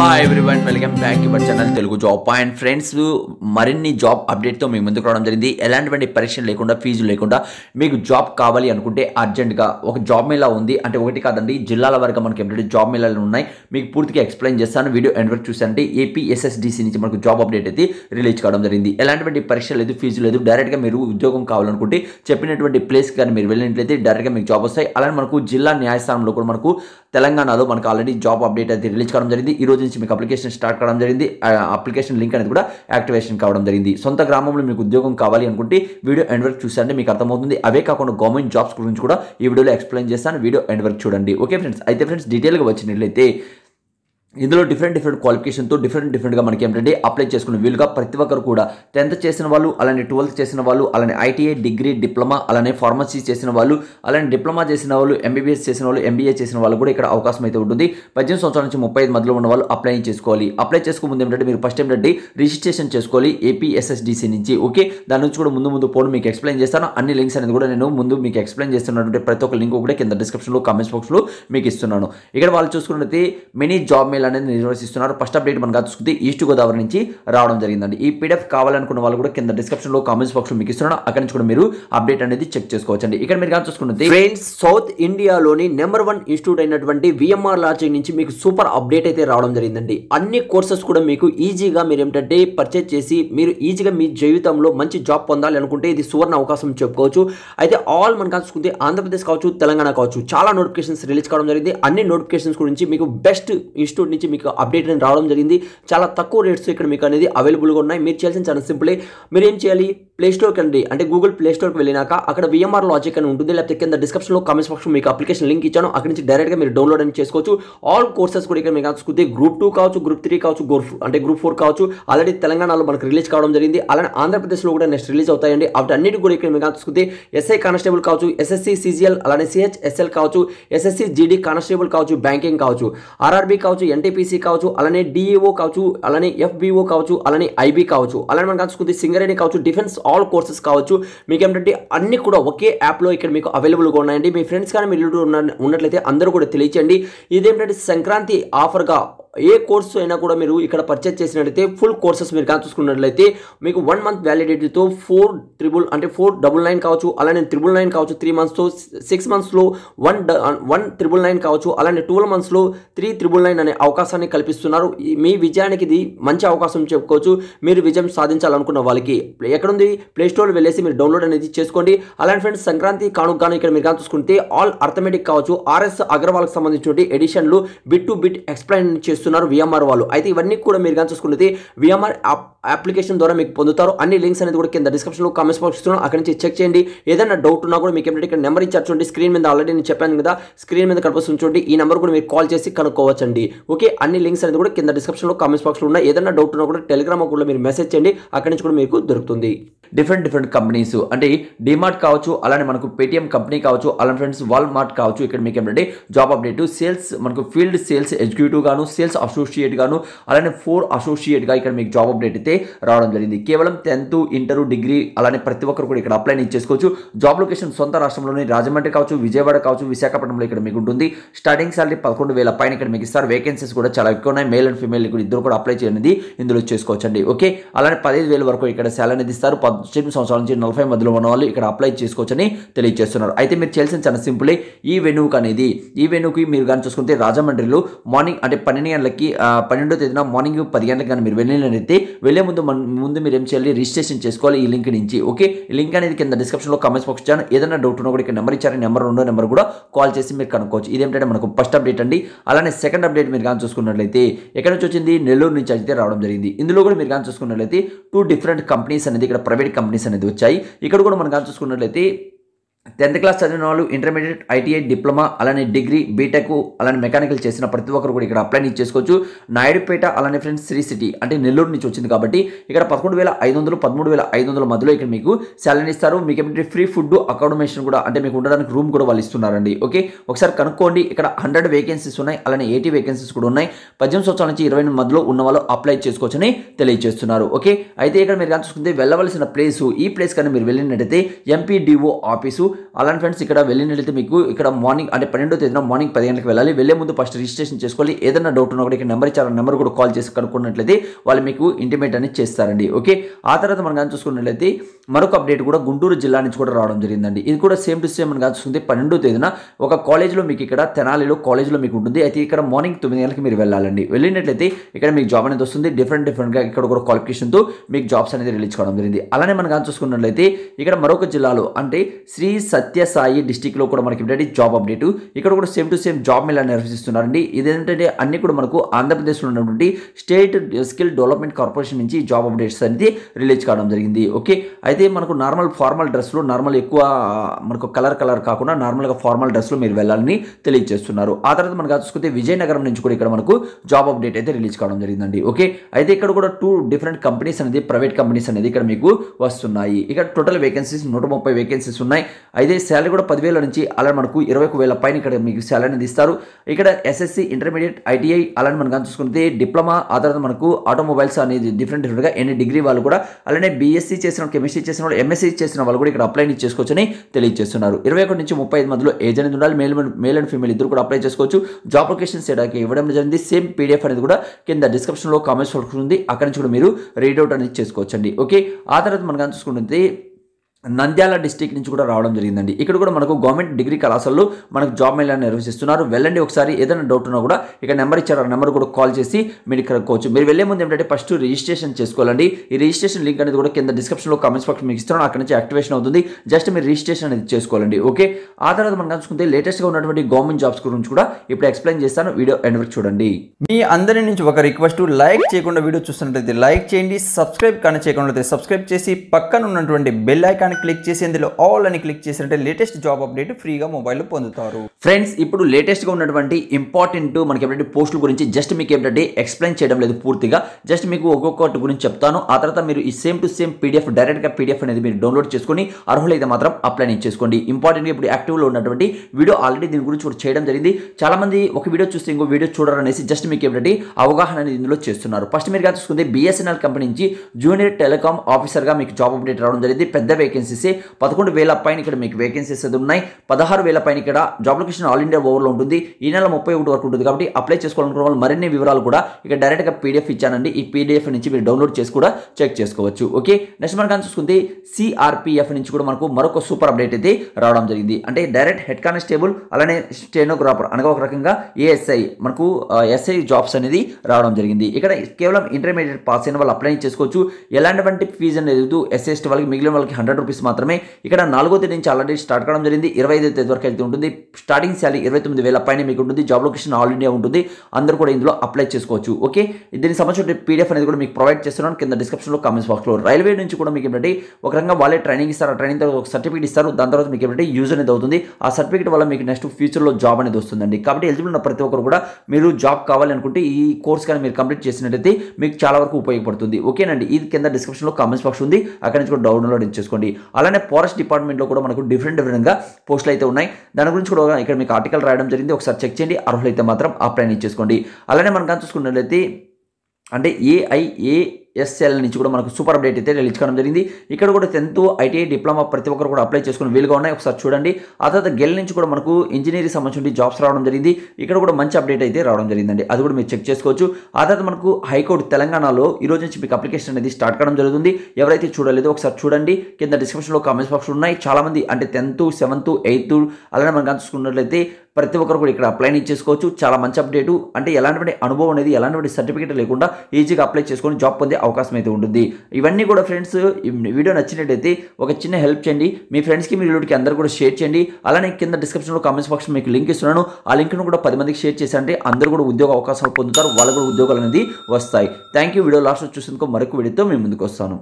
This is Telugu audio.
hi everyone welcome back to channel Telugu job and friends మరిన్ని జాబ్ అప్డేట్తో మీ ముందుకు రావడం జరిగింది ఎలాంటివంటి పరీక్షలు లేకుండా ఫీజు లేకుండా మీకు జాబ్ కావాలి అనుకుంటే అర్జెంటుగా ఒక జాబ్ మేళా ఉంది అంటే ఒకటి కాదండి జిల్లాల వరకు మనకి ఎప్పుడైతే జాబ్ మేళాలు ఉన్నాయి మీకు పూర్తిగా ఎక్స్ప్లెయిన్ చేస్తాను వీడియో ఎండ్ వరకు చూసానంటే ఏపీఎస్ఎస్డిసి నుంచి మనకు జాబ్ అప్డేట్ అయితే రిలీజ్ కావడం జరిగింది ఎలాంటివంటి పరీక్ష లేదు ఫీజు లేదు డైరెక్ట్గా మీరు ఉద్యోగం కావాలనుకుంటే చెప్పినటువంటి ప్లేస్ కానీ మీరు వెళ్ళినట్లయితే డైరెక్ట్గా మీకు జాబ్ వస్తాయి అలానే మనకు జిల్లా న్యాయస్థానంలో కూడా మనకు తెలంగాణలో మనకు ఆల్రెడీ జాబ్ అప్డేట్ అయితే రిలీజ్ కావడం జరిగింది ఈరోజు నుంచి మీకు అప్లికేషన్ స్టార్ట్ కావడం జరిగింది అప్లికేషన్ లింక్ అనేది కూడా యాక్టివేషన్ కావడం జరిగింది సొంత గ్రామంలో మీకు ఉద్యోగం కావాలి అనుకుంటే వీడియో ఎండ్ వరకు చూసారంటే మీకు అర్థమవుతుంది అవే కాకుండా గవర్నమెంట్ జాబ్స్ గురించి కూడా ఈ వీడియోలో ఎక్స్ప్లెయిన్ చేస్తాను వీడియో ఎండ్ వరకు చూడండి ఓకే ఫ్రెండ్స్ అయితే ఫ్రెండ్స్ డీటెయిల్గా వచ్చినట్లయితే ఇందులో డిఫరెంట్ డిఫరెంట్ క్వాలిఫికేషన్తో డిఫరెంట్ డిఫరెంట్గా మనకి ఏంటంటే అప్లై చేసుకునే వీలుగా ప్రతి ఒక్కరు కూడా టెన్త్ చేసిన వాళ్ళు అలానే ట్వెల్త్ చేసిన వాళ్ళు అలానే ఐటీఐ డిగ్రీ డిప్లొమా అలానే ఫార్మసీ చేసిన వాళ్ళు అలానే డిప్లొమా చేసిన వాళ్ళు ఎంబీబీఎస్ చేసిన వాళ్ళు ఎంబీఏ చేసిన వాళ్ళు కూడా ఇక్కడ అవకాశం అయితే ఉంటుంది పద్దెనిమిది సంవత్సరాల నుంచి ముప్పై ఐదు మధ్యలో ఉన్న వాళ్ళు అప్లై చేసుకోవాలి అప్లై ముందు ఏంటంటే మీరు ఫస్ట్ ఏంటంటే రిజిస్ట్రేషన్ చేసుకోవాలి ఏపీఎస్ఎస్డిసి నుంచి ఓకే దాని నుంచి కూడా ముందు ముందు పోను మీకు ఎక్స్ప్లెయిన్ చేస్తాను అన్ని లింక్స్ అనేది కూడా నేను ముందు మీకు ఎక్స్ప్లెయిన్ చేస్తున్నటువంటి ప్రతి ఒక్క లింక్ కూడా కింద డిస్క్రిప్షన్లో కామెంట్స్ బాక్స్లో మీకు ఇస్తున్నాను ఇక్కడ వాళ్ళు చూసుకున్నది మినీ జాబ్ మెయిల్ అనేది నిర్వహిస్తున్నారు ఫస్ట్ అప్డేట్ మనకు చూసుకుంటే ఈస్ట్ గోదావరి నుంచి రావడం జరిగిందండి ఈ పీడిఎఫ్ కావాలనుకున్న వాళ్ళు కూడా కింద లో కామెంట్స్ బాక్స్ మీకు ఇస్తున్నారు అక్కడి నుంచి కూడా మీరు అప్డేట్ అనేది చెక్ చేసుకోవచ్చండి ఇక్కడ మీరు కానీ చూసుకున్నది ఫ్రెండ్స్ సౌత్ ఇండియాలోని నెంబర్ వన్ ఇన్స్టిట్యూట్ అయినటువంటి విఎంఆర్ లాచింగ్ నుంచి మీకు సూపర్ అప్డేట్ అయితే రావడం జరిగిందండి అన్ని కోర్సెస్ కూడా మీకు ఈజీగా మీరు ఏంటంటే పర్చేజ్ చేసి మీరు ఈజీగా మీ జీవితంలో మంచి జాబ్ పొందాలి అనుకుంటే ఇది సువర్ణ అవకాశం చెప్పుకోవచ్చు అయితే ఆల్ మనం చూసుకుంటే ఆంధ్రప్రదేశ్ కావచ్చు తెలంగాణ కావచ్చు చాలా నోటిఫికేషన్స్ రిలీజ్ కావడం జరిగింది అన్ని నోటిఫికేషన్స్ గురించి మీకు బెస్ట్ ఇన్స్టిట్యూట్ నించి మీకు అప్డేట్ ని రావడం జరిగింది చాలా తక్కువ రేట్స్ ఇక్కడ మీకు అనేది अवेलेबल గా ఉన్నాయి మీరు చేయాల్సిన చాలా సింపుల్లీ మీరు ఏం చేయాలి ప్లే స్టోర్ కండి అంటే Google Play Store కి వెళ్ళినాక అక్కడ VMR లాజిక్ అని ఉంటుంది లేదా కింద డిస్క్రిప్షన్ లో కామెంట్స్ ఫక్షన్ మీకు అప్లికేషన్ లింక్ ఇచ్చాను అక్కడ నుంచి డైరెక్ట్ గా మీరు డౌన్ లోడ్ చేసి చేసుకోవచ్చు ఆల్ కోర్సెస్ కూడా ఇక్కడ mega చూస్తది గ్రూప్ 2 కావచ్చు గ్రూప్ 3 కావచ్చు గ్రూప్ అంటే గ్రూప్ 4 కావచ్చు ఆల్్రెడీ తెలంగాణలో మనకు రిలీజ్ కావడం జరిగింది అలానే ఆంధ్రప్రదేశ్ లో కూడా నెక్స్ట్ రిలీజ్ అవుతాయండి అవుట్ అన్నిటి కూడా ఇక్కడ mega చూస్తది SI కానిస్టేబుల్ కావచ్చు SSC CGL అలానే CHSL కావచ్చు SSC GD కానిస్టేబుల్ కావచ్చు బ్యాంకింగ్ కావచ్చు RRB కావచ్చు ఎన్టీపీసీ కావచ్చు అలానే డిఈఓ కావచ్చు అలానే ఎఫ్బిఓ కావచ్చు అలానే ఐబీ కావచ్చు అలానే మనం కలుసుకుంది సింగరేణి కావచ్చు డిఫెన్స్ ఆల్ కోర్సెస్ కావచ్చు మీకు ఏమిటంటే అన్ని కూడా ఒకే యాప్లో ఇక్కడ మీకు అవైలబుల్గా ఉన్నాయండి మీ ఫ్రెండ్స్ కానీ మీరు ఉన్నట్లయితే అందరూ కూడా తెలియచేయండి ఇదేంటంటే సంక్రాంతి ఆఫర్గా ఏ కోర్సు అయినా కూడా మీరు ఇక్కడ పర్చేజ్ చేసినట్లయితే ఫుల్ కోర్సెస్ మీరు కానీ చూసుకున్నట్లయితే మీకు వన్ మంత్ వ్యాలిడిటీతో ఫోర్ ట్రిబుల్ అంటే ఫోర్ డబుల్ నైన్ కావచ్చు అలానే ట్రిబుల్ నైన్ కావచ్చు త్రీ మంత్స్తో సిక్స్ మంత్స్లో వన్ వన్ ట్రిబుల్ నైన్ కావచ్చు అలానే ట్వెల్వ్ మంత్స్లో త్రీ ట్రిబుల్ నైన్ అనే అవకాశాన్ని కల్పిస్తున్నారు మీ విజయానికి ఇది మంచి అవకాశం చెప్పుకోవచ్చు మీరు విజయం సాధించాలనుకున్న వాళ్ళకి ఎక్కడుంది ప్లేస్టోర్ వెళ్ళేసి మీరు డౌన్లోడ్ అనేది చేసుకోండి అలానే ఫ్రెండ్స్ సంక్రాంతి కానుక కానీ ఇక్కడ మీరు కానీ చూసుకుంటే ఆల్ అర్థమెటిక్ కావచ్చు ఆర్ఎస్ అగర్వాల్కి సంబంధించిన ఎడిషన్లు బిట్ టు బిట్ ఎక్స్ప్లెయిన్ చేసి ఇస్తున్నారు విఎంఆర్ వాళ్ళు అయితే ఇవన్నీ కూడా మీరు కానీ చూసుకుంటే విఎంఆర్ అప్లికేషన్ ద్వారా మీకు పొందుతారు అన్ని లింక్స్ అనేది కూడా కింద డిస్క్రిప్షన్లో కామెంట్స్ బాక్స్ ఇస్తున్నాను అక్కడ నుంచి చెక్ చేయండి ఏదైనా డౌట్ ఉన్నా కూడా మీకు ఏంటంటే ఇక్కడ నెంబర్ ఇచ్చారు చూడండి స్క్రీన్ మీద ఆల్రెడీ నేను చెప్పాను కదా స్క్రీన్ మీద కనిపిస్తుంది చూడండి ఈ నెంబర్ కూడా మీరు కాల్ చేసి కనుక్కోవచ్చండి ఓకే అన్ని లింక్స్ అనేది కూడా కింద డిస్క్రిప్షన్లో కామెంట్స్ బాక్స్లో ఉన్న ఏదైనా డౌట్ ఉన్నా కూడా టెలిగ్రామ్ కూడా మీరు మెసేజ్ చేయండి అక్కడ నుంచి కూడా మీకు దొరుకుతుంది డిఫరెంట్ డిఫరెంట్ కంపెనీస్ అంటే డిమార్ట్ కావచ్చు అలానే మనకు పేటీఎం కంపెనీ కావచ్చు అలానే ఫ్రెండ్స్ వాల్ మార్ట్ కావచ్చు ఇక్కడ మీకు ఏంటంటే జాబ్ అప్డేట్ సేల్స్ మనకు ఫీల్డ్ సేల్స్ ఎగ్జిక్యూటివ్ గాను సేల్స్ అసోసియేట్ గాను అలానే ఫోర్ అసోసియేట్గా ఇక్కడ మీకు జాబ్ అప్డేట్ అయితే రావడం జరిగింది కేవలం టెన్త్ ఇంటర్ డిగ్రీ అలానే ప్రతి ఒక్కరు కూడా ఇక్కడ అప్లై చేసుకోవచ్చు జాబ్ లొకేషన్ సొంత రాష్ట్రంలోని రాజమండ్రి కావచ్చు విజయవాడ కావచ్చు విశాఖపట్నంలో ఇక్కడ మీకు ఉంటుంది స్టార్టింగ్ సాలరీ పదకొండు వేల పైన ఇక్కడ మీకు ఇస్తారు వేకెన్సీస్ కూడా చాలా ఎక్కువ ఉన్నాయి మేల్ అండ్ ఫీమేల్ ఇక్కడ ఇద్దరు కూడా అప్లై చేయండి ఇందులో చేసుకోవచ్చండి ఓకే అలానే పదిహేను వేల వరకు ఇక్కడ శాలరీ అనేది ఇస్తారు పద్దెనిమిది సంవత్సరాల నుంచి నలభై మధ్యలో ఉన్న వాళ్ళు ఇక్కడ అప్లై చేసుకోవచ్చని తెలియజేస్తున్నారు అయితే మీరు చేసిన చాలా సింపులే ఈ వెనుక అనేది ఈ వెనుకి మీరు కానీ చూసుకుంటే రాజమండ్రిలో మార్నింగ్ అంటే పన్నెండు గంటలకి పన్నెండో తేదీన మార్నింగ్ పది గంటలకు కానీ మీరు వెళ్ళినట్లయితే వెళ్ళి వెళ్లే ముందు ముందు మీరు ఏం చేయాలి రిజిస్ట్రేషన్ చేసుకోవాలి ఈ లింక్ నుంచి ఓకే ఈ లింక్ అనేది కింద డిస్క్రిప్షన్లో కామెంట్స్ బాక్స్ ఇచ్చాను ఏదైనా డౌట్ ఉన్నా కూడా ఇక్కడ నెంబర్ ఇచ్చారు నెంబర్ ఉన్న నెంబర్ కూడా కాల్ చేసి మీరు కనుక్కోవచ్చు ఇదేంటంటే మనకు ఫస్ట్ అప్డేట్ అండి అలానే సెకండ్ అప్డేట్ మీరు కానీ చూసుకున్నట్లయితే ఎక్కడ నుంచి వచ్చింది నెల్లూరు నుంచి అయితే రావడం జరిగింది ఇందులో కూడా మీరు కానీ చూసుకున్నట్లయితే టూ డిఫరెంట్ కంపెనీస్ అనేది ఇక్కడ ప్రైవేట్ కంపెనీస్ అనేది వచ్చాయి ఇక్కడ కూడా మనం కానీ చూసుకున్నట్లయితే టెన్త్ క్లాస్ చదివిన వాళ్ళు ఇంటర్మీడియట్ ఐటీఐ డిప్లొమా అలానే డిగ్రీ బీటెక్ అలానే మెకానికల్ చేసిన ప్రతి ఒక్కరు కూడా ఇక్కడ అప్లై చేసుకోవచ్చు నాయుడుపేట అలానే ఫ్రెండ్స్ శ్రీ సిటీ అంటే నెల్లూరు నుంచి వచ్చింది కాబట్టి ఇక్కడ పదకొండు వేల ఐదు వందలు పదమూడు వేల ఐదు వందల మధ్యలో ఇక్కడ మీకు శాలరీ ఇస్తారు మీకు ఏమిటి ఫ్రీ ఫుడ్ అకామిడేషన్ కూడా అంటే మీకు ఉండడానికి రూమ్ కూడా వాళ్ళు ఇస్తున్నారండి ఓకే ఒకసారి కనుక్కోండి ఇక్కడ హండ్రెడ్ వేకెన్సీస్ ఉన్నాయి అలానే ఎయిటీ వేకెన్సీస్ కూడా ఉన్నాయి పద్దెనిమిది సంవత్సరాల నుంచి ఇరవై మధ్యలో ఉన్న వాళ్ళు అప్లై చేసుకోవచ్చని తెలియజేస్తున్నారు ఓకే అయితే ఇక్కడ మీరు కానీ చూసుకుంటే వెళ్ళవలసిన ప్లేసు ఈ ప్లేస్ కానీ మీరు వెళ్ళినట్టయితే ఎంపీడీఓ ఆఫీసు అలాంటి ఫ్రెండ్స్ ఇక్కడ వెళ్ళినట్లయితే మీకు ఇక్కడ మార్నింగ్ అంటే పన్నెండో తేదీన మార్నింగ్ పది గంటలకు వెళ్ళాలి వెళ్ళే ముందు ఫస్ట్ రిజిస్ట్రేషన్ చేసుకోవాలి ఏదైనా డౌట్ ఉన్నా కూడా ఇక్కడ నెంబర్ ఇచ్చారు నెంబర్ కూడా కాల్ చేసి కనుక్కున్నట్లయితే వాళ్ళు మీకు ఇంటిమేట్ అనేది చేస్తారండి ఓకే ఆ తర్వాత మనం కానీ చూసుకున్నట్లయితే మరొక అప్డేట్ కూడా గుంటూరు జిల్లా నుంచి కూడా రావడం జరిగిందండి ఇది కూడా సేమ్ టు సేమ్ మనం కానీ చూస్తుంది పన్నెండో తేదీన ఒక కాలేజ్లో మీకు ఇక్కడ తెనాలిలో కాలేజ్లో మీకు ఉంటుంది అయితే ఇక్కడ మార్నింగ్ తొమ్మిది గంటలకు మీరు వెళ్ళాలండి వెళ్ళినట్లయితే ఇక్కడ మీకు జాబ్ అనేది వస్తుంది డిఫరెంట్ డిఫరెంట్గా ఇక్కడ కూడా క్వాలిఫికేషన్తో మీకు జాబ్స్ అనేది రిలీజ్ కావడం జరిగింది అలానే మనం కానీ చూసుకున్నట్లయితే ఇక్కడ మరొక జిల్లాలో అంటే శ్రీ సత్యసాయి లో కూడా మనకి ఏంటంటే జాబ్ అప్డేట్ ఇక్కడ కూడా సేమ్ టు సేమ్ జాబ్ అని నిర్వహిస్తున్నారండి ఇదేంటంటే అన్ని కూడా మనకు ఆంధ్రప్రదేశ్లో ఉన్నటువంటి స్టేట్ స్కిల్ డెవలప్మెంట్ కార్పొరేషన్ నుంచి జాబ్ అప్డేట్స్ అనేది రిలీజ్ కావడం జరిగింది ఓకే అయితే మనకు నార్మల్ ఫార్మల్ డ్రెస్లో నార్మల్ ఎక్కువ మనకు కలర్ కలర్ కాకుండా నార్మల్గా ఫార్మల్ డ్రెస్లు మీరు వెళ్ళాలని తెలియజేస్తున్నారు ఆ తర్వాత మనకు చూసుకుంటే విజయనగరం నుంచి కూడా ఇక్కడ మనకు జాబ్ అప్డేట్ అయితే రిలీజ్ కావడం జరిగిందండి ఓకే అయితే ఇక్కడ కూడా టూ డిఫరెంట్ కంపెనీస్ అనేది ప్రైవేట్ కంపెనీస్ అనేది ఇక్కడ మీకు వస్తున్నాయి ఇక్కడ టోటల్ వేకెన్సీస్ నూట ముప్పై వేకెన్సీస్ ఉన్నాయి అయితే శాలరీ కూడా పదివేల నుంచి అలా మనకు ఇరవై ఒక వేల పైన ఇక్కడ మీకు శాలరీ అనేది ఇస్తారు ఇక్కడ ఎస్ఎస్సి ఇంటర్మీడియట్ ఐటీఐ అలానే మనం చూసుకుంటే డిప్లొమా ఆ తర్వాత మనకు ఆటోమొబైల్స్ అనేది డిఫరెంట్ డిఫరెంట్గా ఎన్ని డిగ్రీ వాళ్ళు కూడా అలానే బీఎస్సీ చేసిన కెమిస్ట్రీ చేసిన వాళ్ళు ఎంఎస్సీ చేసిన వాళ్ళు కూడా ఇక్కడ అప్లై చేసుకోవచ్చని తెలియజేస్తున్నారు ఇరవై ఒకటి నుంచి ముప్పై ఐదు మధ్యలో ఏజ్ అనేది ఉండాలి మేల్ మేల్ అండ్ ఫీమేల్ ఇద్దరు కూడా అప్లై చేసుకోవచ్చు జాబ్ లొకేషన్ సేడాకి ఇవ్వడం జరిగింది సేమ్ పీడిఎఫ్ అనేది కూడా కింద డిస్క్రిప్షన్లో కామెంట్స్ ఉంది అక్కడ నుంచి కూడా మీరు రీడ్ అవుట్ అనేది చేసుకోవచ్చండి ఓకే ఆ తర్వాత మనం చూసుకుంటుంది నంద్యాల డిస్టిక్ నుంచి కూడా రావడం జరిగిందండి ఇక్కడ కూడా మనకు గవర్నమెంట్ డిగ్రీ కళాశాలలో మనకు జాబ్ మేళాన్ని నిర్వహిస్తున్నారు వెళ్ళండి ఒకసారి ఏదైనా డౌట్ ఉన్నా కూడా ఇక్కడ నెంబర్ ఇచ్చారు ఆ నెంబర్ కూడా కాల్ చేసి మీరు ఇక్కడ కోవచ్చు మీరు వెళ్ళే ముందు ఏంటంటే ఫస్ట్ రిజిస్ట్రేషన్ చేసుకోవాలండి ఈ రిజిస్ట్రేషన్ లింక్ అనేది కూడా కింద డిస్క్రిప్షన్లో కామెంట్స్ బాక్స్ మీకు ఇస్తున్నాను అక్కడ నుంచి యాక్టివేషన్ అవుతుంది జస్ట్ మీరు రిజిస్ట్రేషన్ అనేది చేసుకోవాలండి ఓకే ఆ తర్వాత మనం కలుసుకుంటే లేటెస్ట్గా ఉన్నటువంటి గవర్నమెంట్ జాబ్స్ గురించి కూడా ఇప్పుడు ఎక్స్ప్లెయిన్ చేస్తాను వీడియో ఎండ్ వరకు చూడండి మీ అందరి నుంచి ఒక రిక్వెస్ట్ లైక్ చేయకుండా వీడియో చూస్తున్నట్లయితే లైక్ చేయండి సబ్స్క్రైబ్ కానీ చేయకుండా సబ్స్క్రైబ్ చేసి పక్కన ఉన్నటువంటి బెల్ ఐకాన్ అని క్లిక్ చేసి ఇందులో ఆల్ అని క్లిక్ చేసినట్టే లేటెస్ట్ జాబ్ అప్డేట్ ఫ్రీగా మొబైల్లో పొందుతారు ఫ్రెండ్స్ ఇప్పుడు లేటెస్ట్గా ఉన్నటువంటి ఇంపార్టెంట్ మనకి ఏంటంటే పోస్టుల గురించి జస్ట్ మీకు ఏంటంటే ఎక్స్ప్లెయిన్ చేయడం లేదు పూర్తిగా జస్ట్ మీకు ఒక్కొక్కటి గురించి చెప్తాను ఆ తర్వాత మీరు ఈ సేమ్ టు సేమ్ పీడిఎఫ్ డైరెక్ట్గా పీడిఎఫ్ అనేది మీరు డౌన్లోడ్ చేసుకొని అర్హులైతే మాత్రం అప్లై చేసుకోండి ఇంపార్టెంట్గా ఇప్పుడు యాక్టివ్లో ఉన్నటువంటి వీడియో ఆల్రెడీ దీని గురించి కూడా చేయడం జరిగింది చాలామంది ఒక వీడియో చూస్తే ఇంకో వీడియో చూడాలనేసి జస్ట్ మీకు ఏంటంటే అవగాహన అనేది ఇందులో చేస్తున్నారు ఫస్ట్ మీరు చూసుకుంటే బిఎస్ఎన్ఎల్ కంపెనీ నుంచి జూనియర్ టెలికామ్ ఆఫీసర్గా మీకు జాబ్ అప్డేట్ రావడం జరిగింది పెద్ద వెహికల్ వేకెన్సీస్ పదకొండు వేల పైన ఇక్కడ మీకు వేకెన్సీస్ అది ఉన్నాయి పదహారు వేల పైన ఇక్కడ జాబ్ లొకేషన్ ఆల్ ఇండియా ఓవర్లో ఉంటుంది ఈ నెల ముప్పై ఒకటి వరకు ఉంటుంది కాబట్టి అప్లై చేసుకోవాలనుకున్న వాళ్ళు మరిన్ని వివరాలు కూడా ఇక్కడ డైరెక్ట్గా పీడిఎఫ్ ఇచ్చానండి ఈ పీడిఎఫ్ నుంచి మీరు డౌన్లోడ్ చేసి కూడా చెక్ చేసుకోవచ్చు ఓకే నెక్స్ట్ మనకు చూసుకుంది సిఆర్పిఎఫ్ నుంచి కూడా మనకు మరొక సూపర్ అప్డేట్ అయితే రావడం జరిగింది అంటే డైరెక్ట్ హెడ్ కానిస్టేబుల్ అలానే స్టేనోగ్రాఫర్ అనగా ఒక రకంగా ఏఎస్ఐ మనకు ఎస్ఐ జాబ్స్ అనేది రావడం జరిగింది ఇక్కడ కేవలం ఇంటర్మీడియట్ పాస్ అయిన వాళ్ళు అప్లై చేసుకోవచ్చు ఎలాంటి ఫీజు అనేది ఎస్ఎస్టీ వాళ్ళకి మిగిలిన వాళ్ళకి హండ్రెడ్ రూపీస్ మాత్రమే ఇక్కడ నాలుగో తేదీ నుంచి ఆల్రెడీ స్టార్ట్ కావడం జరిగింది ఇరవై ఐదు తేదీ వరకు వెళ్తూ ఉంటుంది స్టార్టింగ్ శాలరీ ఇరవై తొమ్మిది వేల పైన మీకు ఉంటుంది జాబ్ లొకేషన్ ఆల్ ఇండియా ఉంటుంది అందరూ కూడా ఇందులో అప్లై చేసుకోవచ్చు ఓకే దీనికి సంబంధించిన పీడిఎఫ్ అనేది కూడా మీకు ప్రొవైడ్ చేస్తున్నాను కింద డిస్క్రిప్షన్లో కామెంట్స్ బాక్స్లో రైల్వే నుంచి కూడా మీకు ఏంటంటే ఒక రకంగా వాళ్ళే ట్రైనింగ్ ఇస్తారు ఆ ట్రైనింగ్ తర్వాత ఒక సర్టిఫికేట్ ఇస్తారు దాని తర్వాత మీకు ఏంటంటే యూజ్ అనేది అవుతుంది ఆ సర్టిఫికేట్ వల్ల మీకు నెక్స్ట్ ఫ్యూచర్లో జాబ్ అనేది వస్తుందండి కాబట్టి ఎలిజిబుల్ ఉన్న ప్రతి ఒక్కరు కూడా మీరు జాబ్ కావాలనుకుంటే ఈ కోర్స్ కానీ మీరు కంప్లీట్ చేసినట్లయితే మీకు చాలా వరకు ఉపయోగపడుతుంది ఓకేనండి ఇది కింద డిస్క్రిప్షన్లో కామెంట్స్ బాక్స్ ఉంది అక్కడ నుంచి కూడా డౌన్లోడ్ చేసుకోండి అలానే ఫారెస్ట్ డిపార్ట్మెంట్లో కూడా మనకు డిఫరెంట్ డిఫరెంట్గా పోస్టులు అయితే ఉన్నాయి దాని గురించి కూడా ఇక్కడ మీకు ఆర్టికల్ రాయడం జరిగింది ఒకసారి చెక్ చేయండి అర్హులైతే మాత్రం అప్లై చేసుకోండి అలానే మనం కానీ చూసుకున్నట్లయితే అంటే ఏఐఏ ఎస్ఎల్ నుంచి కూడా మనకు సూపర్ అప్డేట్ అయితే రిలీజ్ జరిగింది ఇక్కడ కూడా టెన్త్ ఐటీఐ డిప్లొమా ప్రతి ఒక్కరు కూడా అప్లై చేసుకుని వీలుగా ఉన్నాయి ఒకసారి చూడండి ఆ తర్వాత గెల్ నుంచి కూడా మనకు ఇంజనీరింగ్ సంబంధించి జాబ్స్ రావడం జరిగింది ఇక్కడ కూడా మంచి అప్డేట్ అయితే రావడం జరిగిందండి అది కూడా మీరు చెక్ చేసుకోవచ్చు ఆ తర్వాత మనకు హైకోర్టు తెలంగాణలో ఈ రోజు నుంచి మీకు అప్లికేషన్ అనేది స్టార్ట్ కావడం జరుగుతుంది ఎవరైతే చూడలేదో ఒకసారి చూడండి కింద డిస్క్రిప్షన్లో కామెంట్స్ బాక్స్ ఉన్నాయి చాలామంది అంటే టెన్త్ సెవెంత్ ఎయిత్ అలానే మనం చూసుకున్నట్లయితే ప్రతి ఒక్కరు కూడా ఇక్కడ అప్లై చేసుకోవచ్చు చాలా మంచి అప్డేట్ అంటే ఎలాంటి అనుభవం అనేది ఎలాంటి సర్టిఫికేట్ లేకుండా ఈజీగా అప్లై చేసుకొని జాబ్ పొంది అవకాశం అయితే ఉంటుంది ఇవన్నీ కూడా ఫ్రెండ్స్ వీడియో నచ్చినట్టయితే ఒక చిన్న హెల్ప్ చేయండి మీ ఫ్రెండ్స్కి మీ రిలేటివ్కి అందరూ కూడా షేర్ చేయండి అలానే కింద డిస్క్రిప్షన్లో కామెంట్స్ బాక్స్ మీకు లింక్ ఇస్తున్నాను ఆ లింక్ను కూడా పది మందికి షేర్ చేశారంటే అందరూ కూడా ఉద్యోగ అవకాశాలు పొందుతారు వాళ్ళు కూడా ఉద్యోగాలు అనేది వస్తాయి థ్యాంక్ యూ వీడియో లాస్ట్ చూసినందుకు మరొక వీడియోతో మేము ముందుకు వస్తాను